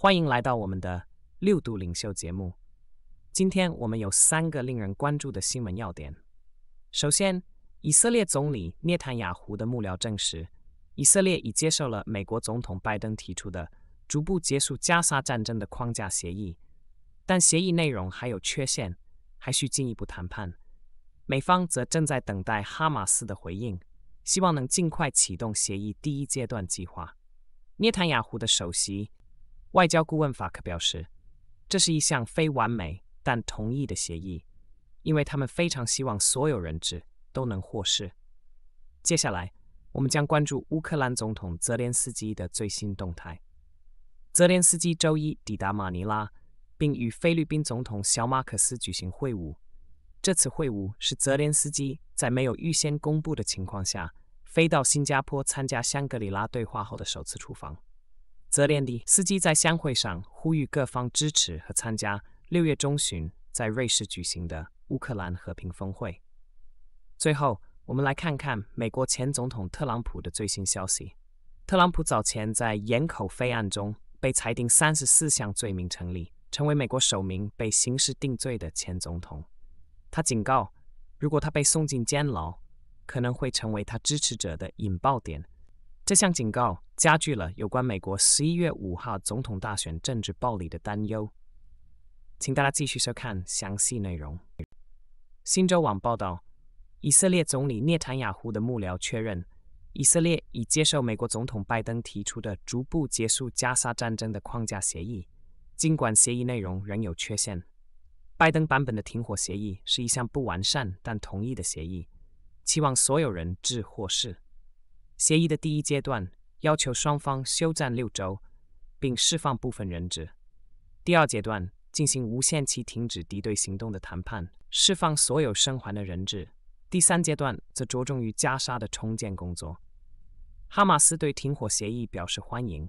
欢迎来到我们的六度领袖节目。今天我们有三个令人关注的新闻要点。首先，以色列总理涅坦雅胡的幕僚证实，以色列已接受了美国总统拜登提出的逐步结束加沙战争的框架协议，但协议内容还有缺陷，还需进一步谈判。美方则正在等待哈马斯的回应，希望能尽快启动协议第一阶段计划。涅坦雅胡的首席。外交顾问法克表示，这是一项非完美但同意的协议，因为他们非常希望所有人质都能获释。接下来，我们将关注乌克兰总统泽连斯基的最新动态。泽连斯基周一抵达马尼拉，并与菲律宾总统小马可斯举行会晤。这次会晤是泽连斯基在没有预先公布的情况下飞到新加坡参加香格里拉对话后的首次出访。泽连斯基在相会上呼吁各方支持和参加六月中旬在瑞士举行的乌克兰和平峰会。最后，我们来看看美国前总统特朗普的最新消息。特朗普早前在掩口飞案中被裁定三十四项罪名成立，成为美国首名被刑事定罪的前总统。他警告，如果他被送进监牢，可能会成为他支持者的引爆点。这项警告加剧了有关美国十一月五号总统大选政治暴力的担忧。请大家继续收看详细内容。新洲网报道，以色列总理涅坦雅胡的幕僚确认，以色列已接受美国总统拜登提出的逐步结束加沙战争的框架协议，尽管协议内容仍有缺陷。拜登版本的停火协议是一项不完善但同意的协议，期望所有人质或是。协议的第一阶段要求双方休战六周，并释放部分人质；第二阶段进行无限期停止敌对行动的谈判，释放所有生还的人质；第三阶段则着重于加沙的重建工作。哈马斯对停火协议表示欢迎，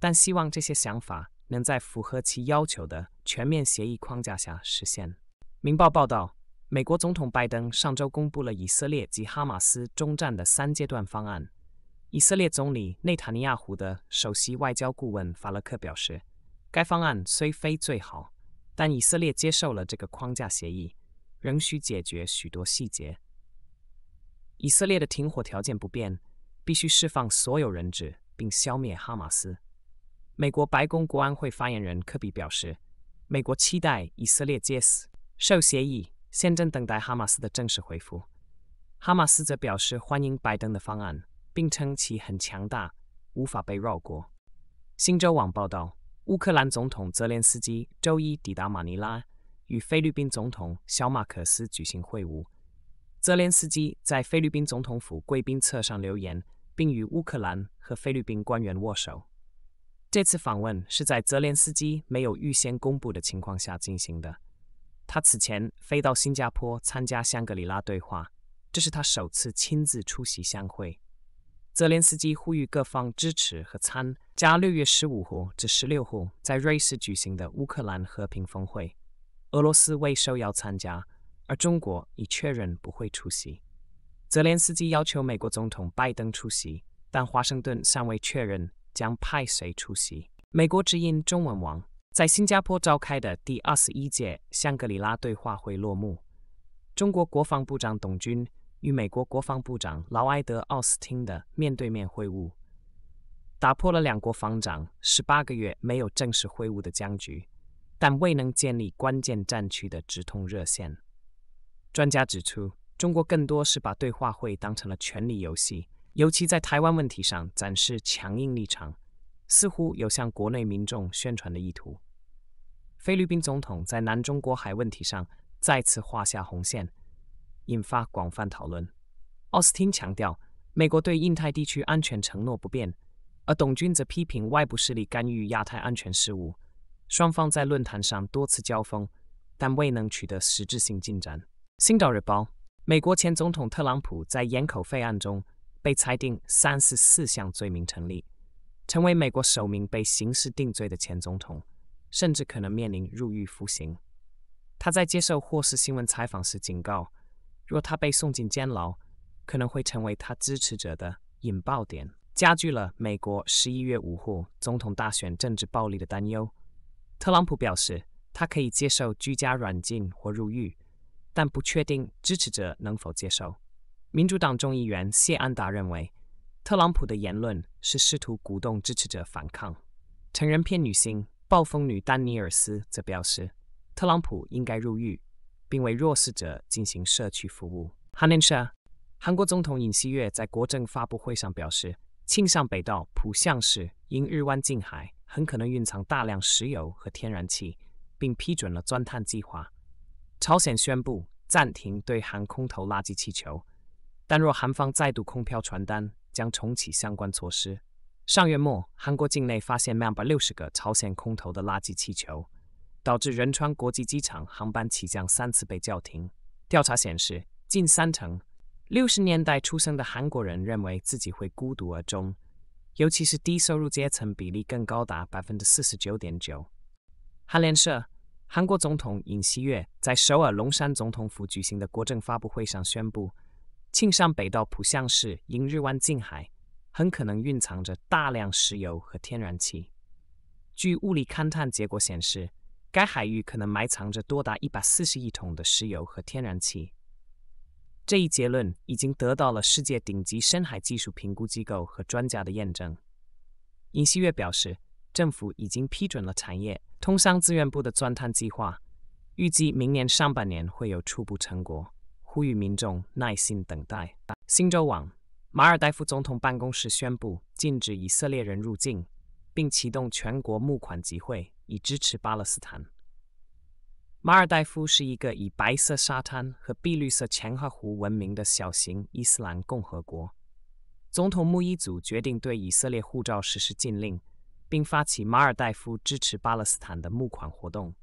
但希望这些想法能在符合其要求的全面协议框架下实现。《明报》报道，美国总统拜登上周公布了以色列及哈马斯中战的三阶段方案。以色列总理内塔尼亚胡的首席外交顾问法勒克表示，该方案虽非最好，但以色列接受了这个框架协议，仍需解决许多细节。以色列的停火条件不变，必须释放所有人质，并消灭哈马斯。美国白宫国安会发言人科比表示，美国期待以色列接受协议，现正等待哈马斯的正式回复。哈马斯则表示欢迎拜登的方案。并称其很强大，无法被绕过。新洲网报道，乌克兰总统泽连斯基周一抵达马尼拉，与菲律宾总统小马克斯举行会晤。泽连斯基在菲律宾总统府贵宾册上留言，并与乌克兰和菲律宾官员握手。这次访问是在泽连斯基没有预先公布的情况下进行的。他此前飞到新加坡参加香格里拉对话，这是他首次亲自出席相会。泽连斯基呼吁各方支持和参加六月十五日至十六日在瑞士举行的乌克兰和平峰会。俄罗斯未受邀参加，而中国已确认不会出席。泽连斯基要求美国总统拜登出席，但华盛顿尚未确认将派谁出席。美国之音中文网在新加坡召开的第二十一届香格里拉对话会落幕，中国国防部长董军。与美国国防部长劳埃德·奥斯汀的面对面会晤，打破了两国防长十八个月没有正式会晤的僵局，但未能建立关键战区的直通热线。专家指出，中国更多是把对话会当成了权力游戏，尤其在台湾问题上展示强硬立场，似乎有向国内民众宣传的意图。菲律宾总统在南中国海问题上再次画下红线。引发广泛讨论。奥斯汀强调，美国对印太地区安全承诺不变，而董军则批评外部势力干预亚太安全事务。双方在论坛上多次交锋，但未能取得实质性进展。《新导日报》：美国前总统特朗普在掩口费案中被裁定三十四项罪名成立，成为美国首名被刑事定罪的前总统，甚至可能面临入狱服刑。他在接受《霍氏新闻》采访时警告。若他被送进监牢，可能会成为他支持者的引爆点，加剧了美国十一月五号总统大选政治暴力的担忧。特朗普表示，他可以接受居家软禁或入狱，但不确定支持者能否接受。民主党众议员谢安达认为，特朗普的言论是试图鼓动支持者反抗。成人片女星暴风女丹尼尔斯则表示，特朗普应该入狱。并为弱势者进行社区服务。韩联社，韩国总统尹锡悦在国政发布会上表示，庆尚北道浦项市因日湾近海很可能蕴藏大量石油和天然气，并批准了钻探计划。朝鲜宣布暂停对韩空投垃圾气球，但若韩方再度空飘传单，将重启相关措施。上月末，韩国境内发现百60个朝鲜空投的垃圾气球。导致仁川国际机场航班起降三次被叫停。调查显示，近三成六十年代出生的韩国人认为自己会孤独而终，尤其是低收入阶层比例更高达百分之四十九点九。韩联社，韩国总统尹锡悦在首尔龙山总统府举行的国政发布会上宣布，庆尚北道浦项市迎日湾近海很可能蕴藏着大量石油和天然气。据物理勘探结果显示。该海域可能埋藏着多达一百四十亿桶的石油和天然气。这一结论已经得到了世界顶级深海技术评估机构和专家的验证。尹锡悦表示，政府已经批准了产业通商资源部的钻探计划，预计明年上半年会有初步成果。呼吁民众耐心等待。新洲网，马尔代夫总统办公室宣布禁止以色列人入境，并启动全国募款集会。以支持巴勒斯坦。马尔代夫是一个以白色沙滩和碧绿色前海湖闻名的小型伊斯兰共和国。总统穆伊祖决定对以色列护照实施禁令，并发起马尔代夫支持巴勒斯坦的募款活动。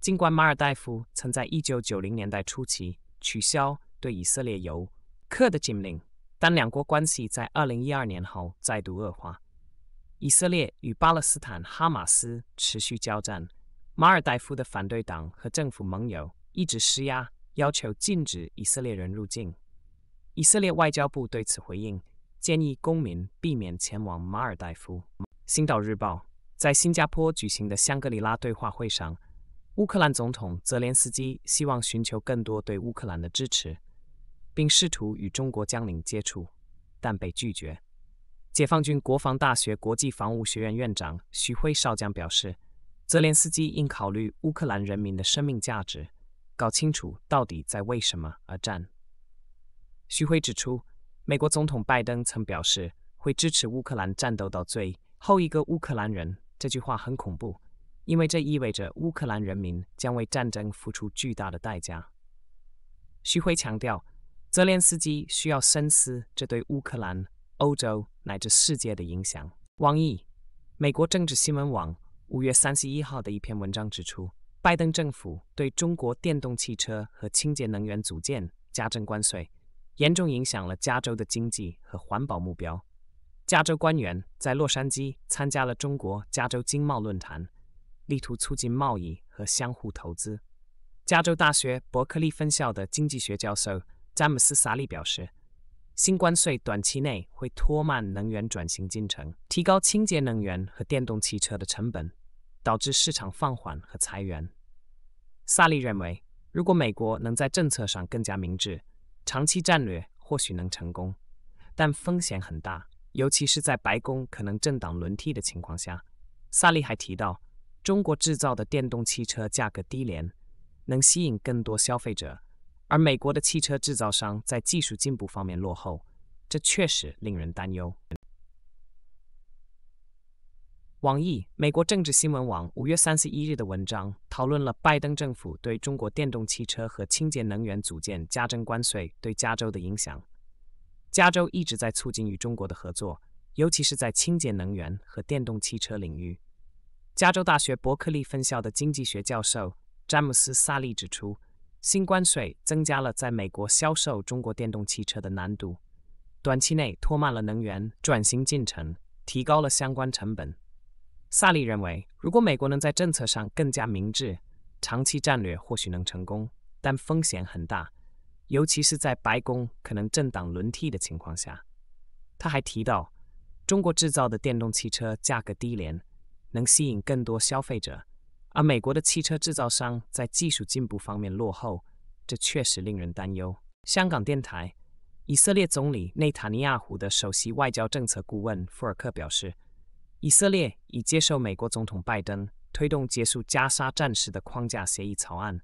尽管马尔代夫曾在1990年代初期取消对以色列游客的禁令，但两国关系在2012年后再度恶化。以色列与巴勒斯坦哈马斯持续交战，马尔代夫的反对党和政府盟友一直施压，要求禁止以色列人入境。以色列外交部对此回应，建议公民避免前往马尔代夫。《星岛日报》在新加坡举行的香格里拉对话会上，乌克兰总统泽连斯基希望寻求更多对乌克兰的支持，并试图与中国将领接触，但被拒绝。解放军国防大学国际防务学院院长徐辉少将表示，泽连斯基应考虑乌克兰人民的生命价值，搞清楚到底在为什么而战。徐辉指出，美国总统拜登曾表示会支持乌克兰战斗到最后一个乌克兰人，这句话很恐怖，因为这意味着乌克兰人民将为战争付出巨大的代价。徐辉强调，泽连斯基需要深思这对乌克兰。欧洲乃至世界的影响。王毅，美国政治新闻网五月三十一号的一篇文章指出，拜登政府对中国电动汽车和清洁能源组件加征关税，严重影响了加州的经济和环保目标。加州官员在洛杉矶参加了中国加州经贸论坛，力图促进贸易和相互投资。加州大学伯克利分校的经济学教授詹姆斯·萨利表示。新关税短期内会拖慢能源转型进程，提高清洁能源和电动汽车的成本，导致市场放缓和裁员。萨利认为，如果美国能在政策上更加明智，长期战略或许能成功，但风险很大，尤其是在白宫可能政党轮替的情况下。萨利还提到，中国制造的电动汽车价格低廉，能吸引更多消费者。而美国的汽车制造商在技术进步方面落后，这确实令人担忧。网易美国政治新闻网五月三十一日的文章讨论了拜登政府对中国电动汽车和清洁能源组件加征关税对加州的影响。加州一直在促进与中国的合作，尤其是在清洁能源和电动汽车领域。加州大学伯克利分校的经济学教授詹姆斯·萨利指出。新关税增加了在美国销售中国电动汽车的难度，短期内拖慢了能源转型进程，提高了相关成本。萨利认为，如果美国能在政策上更加明智，长期战略或许能成功，但风险很大，尤其是在白宫可能政党轮替的情况下。他还提到，中国制造的电动汽车价格低廉，能吸引更多消费者。而美国的汽车制造商在技术进步方面落后，这确实令人担忧。香港电台，以色列总理内塔尼亚胡的首席外交政策顾问福尔克表示，以色列已接受美国总统拜登推动结束加沙战事的框架协议草案，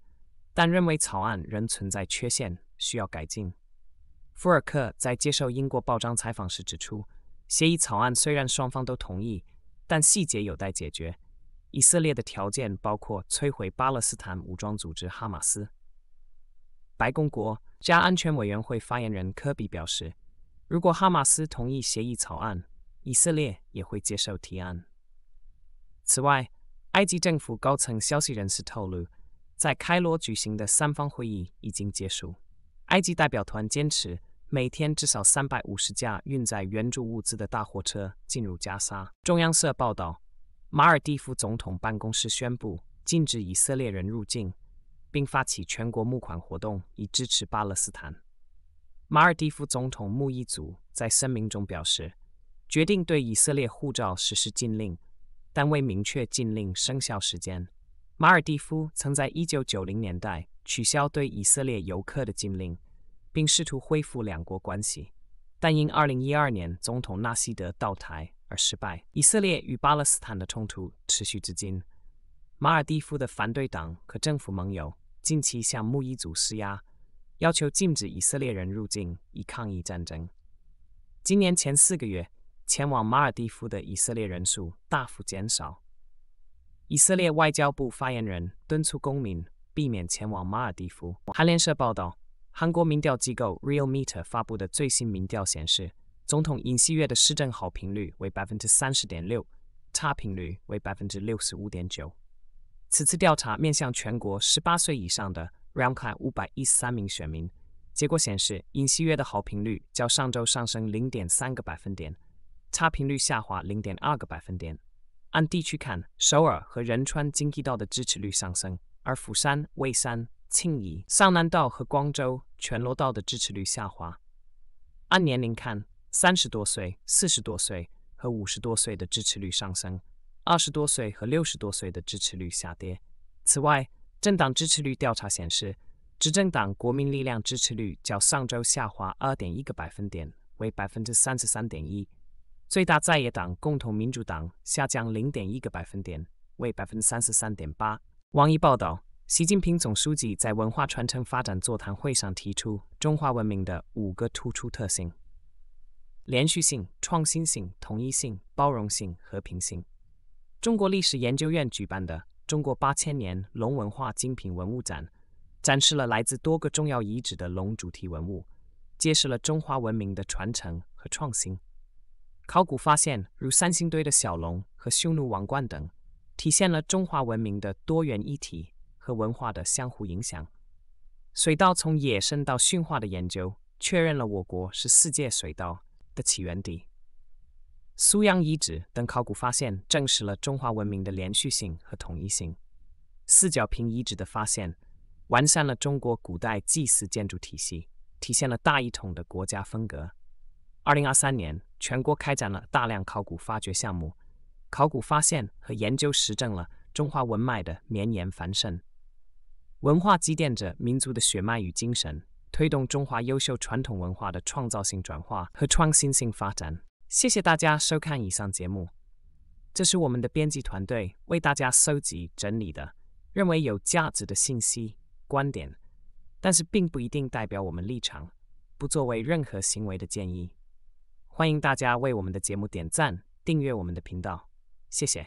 但认为草案仍存在缺陷，需要改进。福尔克在接受英国《报章》采访时指出，协议草案虽然双方都同意，但细节有待解决。以色列的条件包括摧毁巴勒斯坦武装组织哈马斯。白宫国家安全委员会发言人科比表示，如果哈马斯同意协议草案，以色列也会接受提案。此外，埃及政府高层消息人士透露，在开罗举行的三方会议已经结束。埃及代表团坚持每天至少三百五十架运载援助物资的大货车进入加沙。中央社报道。马尔蒂夫总统办公室宣布禁止以色列人入境，并发起全国募款活动以支持巴勒斯坦。马尔蒂夫总统穆伊祖在声明中表示，决定对以色列护照实施禁令，但未明确禁令生效时间。马尔蒂夫曾在1990年代取消对以色列游客的禁令，并试图恢复两国关系，但因2012年总统纳西德倒台。而失败。以色列与巴勒斯坦的冲突持续至今。马尔蒂夫的反对党和政府盟友近期向穆伊祖施压，要求禁止以色列人入境，以抗议战争。今年前四个月，前往马尔蒂夫的以色列人数大幅减少。以色列外交部发言人敦促公民避免前往马尔蒂夫。韩联社报道，韩国民调机构 Real Meter 发布的最新民调显示。总统尹锡悦的施政好评率为百分之三十点六，差评率为百分之六十五点九。此次调查面向全国十八岁以上的 Ramkai 五百一十三名选民，结果显示尹锡悦的好评率较上周上升零点三个百分点，差评率下滑零点二个百分点。按地区看，首尔和仁川、京畿道的支持率上升，而釜山、蔚山、庆宜、上南道和光州、全罗道的支持率下滑。按年龄看，三十多岁、四十多岁和五十多岁的支持率上升，二十多岁和六十多岁的支持率下跌。此外，政党支持率调查显示，执政党国民力量支持率较上周下滑二点一个百分点，为百分之三十三点一；最大在野党共同民主党下降零点一个百分点，为百分之三十三点八。网易报道，习近平总书记在文化传承发展座谈会上提出中华文明的五个突出特性。连续性、创新性、统一性、包容性、和平性。中国历史研究院举办的“中国八千年龙文化精品文物展”，展示了来自多个重要遗址的龙主题文物，揭示了中华文明的传承和创新。考古发现，如三星堆的小龙和匈奴王冠等，体现了中华文明的多元一体和文化的相互影响。水稻从野生到驯化的研究，确认了我国是世界水稻。的起源地，苏阳遗址等考古发现证实了中华文明的连续性和统一性。四角坪遗址的发现完善了中国古代祭祀建筑体系，体现了大一统的国家风格。二零二三年，全国开展了大量考古发掘项目，考古发现和研究实证了中华文脉的绵延繁盛。文化积淀着民族的血脉与精神。推动中华优秀传统文化的创造性转化和创新性发展。谢谢大家收看以上节目，这是我们的编辑团队为大家搜集整理的，认为有价值的信息、观点，但是并不一定代表我们立场，不作为任何行为的建议。欢迎大家为我们的节目点赞、订阅我们的频道，谢谢。